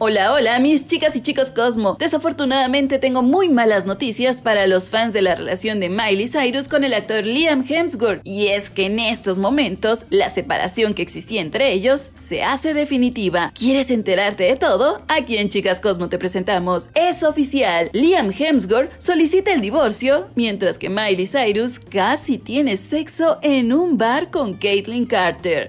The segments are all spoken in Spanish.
Hola, hola, mis chicas y chicos Cosmo. Desafortunadamente tengo muy malas noticias para los fans de la relación de Miley Cyrus con el actor Liam Hemsworth, y es que en estos momentos la separación que existía entre ellos se hace definitiva. ¿Quieres enterarte de todo? Aquí en Chicas Cosmo te presentamos. Es oficial, Liam Hemsworth solicita el divorcio, mientras que Miley Cyrus casi tiene sexo en un bar con Caitlyn Carter.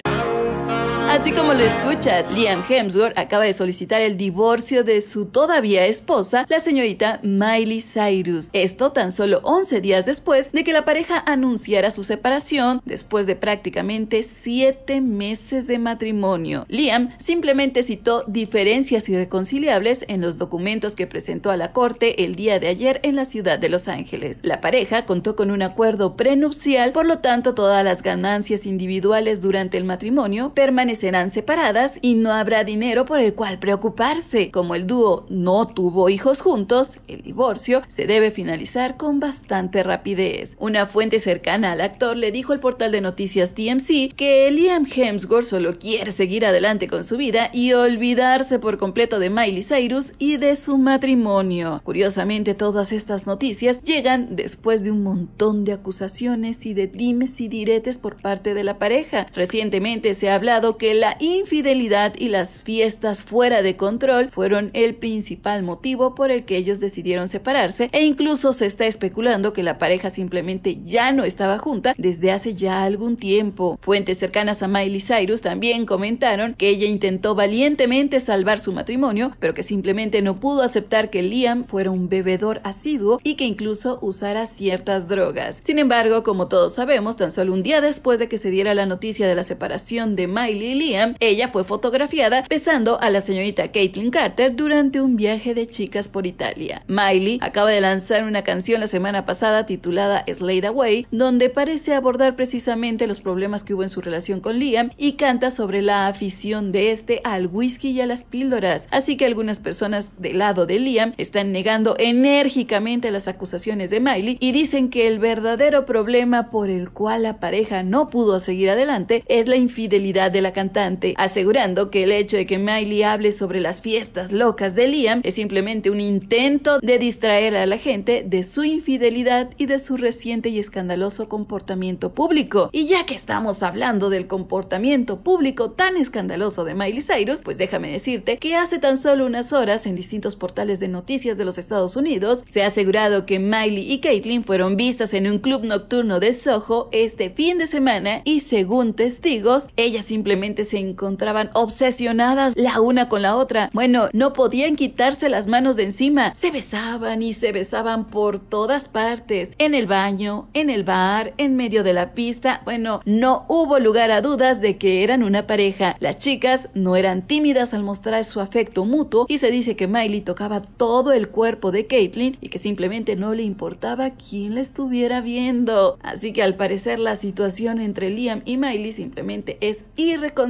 Así como lo escuchas, Liam Hemsworth acaba de solicitar el divorcio de su todavía esposa, la señorita Miley Cyrus. Esto tan solo 11 días después de que la pareja anunciara su separación después de prácticamente 7 meses de matrimonio. Liam simplemente citó diferencias irreconciliables en los documentos que presentó a la corte el día de ayer en la ciudad de Los Ángeles. La pareja contó con un acuerdo prenupcial, por lo tanto todas las ganancias individuales durante el matrimonio permanecieron serán separadas y no habrá dinero por el cual preocuparse. Como el dúo no tuvo hijos juntos, el divorcio se debe finalizar con bastante rapidez. Una fuente cercana al actor le dijo al portal de noticias TMC que Liam Hemsworth solo quiere seguir adelante con su vida y olvidarse por completo de Miley Cyrus y de su matrimonio. Curiosamente, todas estas noticias llegan después de un montón de acusaciones y de dimes y diretes por parte de la pareja. Recientemente se ha hablado que la infidelidad y las fiestas fuera de control fueron el principal motivo por el que ellos decidieron separarse e incluso se está especulando que la pareja simplemente ya no estaba junta desde hace ya algún tiempo. Fuentes cercanas a Miley Cyrus también comentaron que ella intentó valientemente salvar su matrimonio, pero que simplemente no pudo aceptar que Liam fuera un bebedor asiduo y que incluso usara ciertas drogas. Sin embargo, como todos sabemos, tan solo un día después de que se diera la noticia de la separación de Miley, Liam, ella fue fotografiada besando a la señorita Caitlin Carter durante un viaje de chicas por Italia. Miley acaba de lanzar una canción la semana pasada titulada Slade Away, donde parece abordar precisamente los problemas que hubo en su relación con Liam y canta sobre la afición de este al whisky y a las píldoras. Así que algunas personas del lado de Liam están negando enérgicamente las acusaciones de Miley y dicen que el verdadero problema por el cual la pareja no pudo seguir adelante es la infidelidad de la cantante asegurando que el hecho de que Miley hable sobre las fiestas locas de Liam es simplemente un intento de distraer a la gente de su infidelidad y de su reciente y escandaloso comportamiento público. Y ya que estamos hablando del comportamiento público tan escandaloso de Miley Cyrus, pues déjame decirte que hace tan solo unas horas en distintos portales de noticias de los Estados Unidos se ha asegurado que Miley y Caitlyn fueron vistas en un club nocturno de Soho este fin de semana y según testigos, ella simplemente se encontraban obsesionadas la una con la otra. Bueno, no podían quitarse las manos de encima. Se besaban y se besaban por todas partes, en el baño, en el bar, en medio de la pista. Bueno, no hubo lugar a dudas de que eran una pareja. Las chicas no eran tímidas al mostrar su afecto mutuo y se dice que Miley tocaba todo el cuerpo de Caitlyn y que simplemente no le importaba quién la estuviera viendo. Así que al parecer la situación entre Liam y Miley simplemente es irreconciliable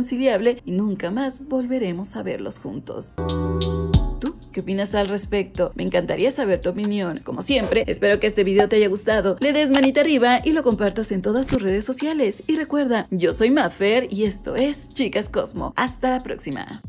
y nunca más volveremos a verlos juntos. ¿Tú qué opinas al respecto? Me encantaría saber tu opinión. Como siempre, espero que este video te haya gustado. Le des manita arriba y lo compartas en todas tus redes sociales. Y recuerda, yo soy Mafer y esto es Chicas Cosmo. Hasta la próxima.